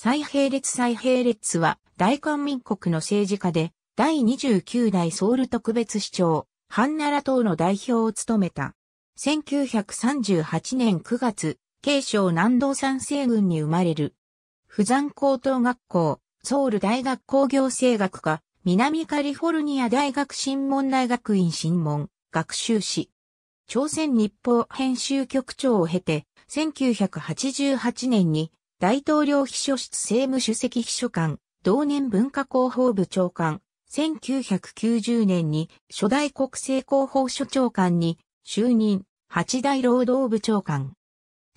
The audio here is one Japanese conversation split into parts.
蔡平列蔡平列は大韓民国の政治家で第29代ソウル特別市長、ハンナラ党の代表を務めた。1938年9月、慶尚南道山西軍に生まれる。富山高等学校、ソウル大学工業生学科、南カリフォルニア大学新門大学院新門、学習士。朝鮮日報編集局長を経て、1988年に大統領秘書室政務主席秘書官、同年文化広報部長官、1990年に初代国政広報所長官に就任、八大労働部長官。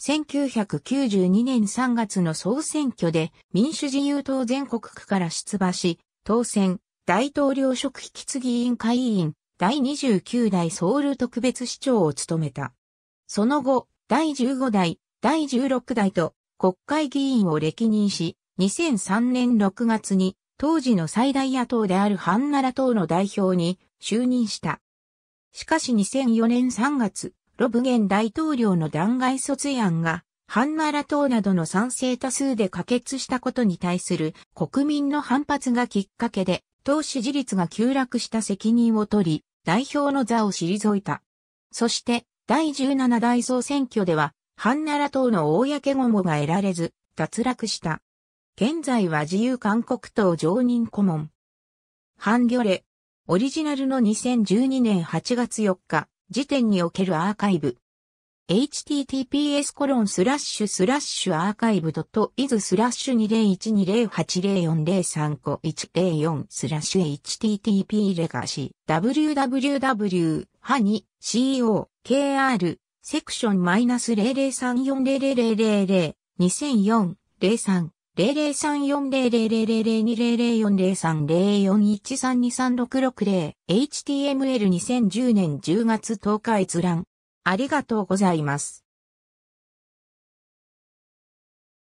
1992年3月の総選挙で民主自由党全国区から出馬し、当選、大統領職引き継ぎ委員会委員、第29代ソウル特別市長を務めた。その後、第15代、第16代と国会議員を歴任し、2003年6月に当時の最大野党であるハンナラ党の代表に就任した。しかし2004年3月、ロブゲン大統領の弾劾訴追案が、ハンナラ党などの賛成多数で可決したことに対する国民の反発がきっかけで、党支持率が急落した責任を取り、代表の座を退いた。そして、第17代総選挙では、ハンナラ党の公ごもが得られず、脱落した。現在は自由韓国党常任顧問。ハンギョレ、オリジナルの2012年8月4日、時点におけるアーカイブ。https コロンスラッシュスラッシュアーカイブドットイズスラッシュ20120804035104スラッシュ http レガシー www ハニ co kr セクション -003400000002004-03-0034000002004-004130413236360HTML2010 年10月10日閲覧。ありがとうございます。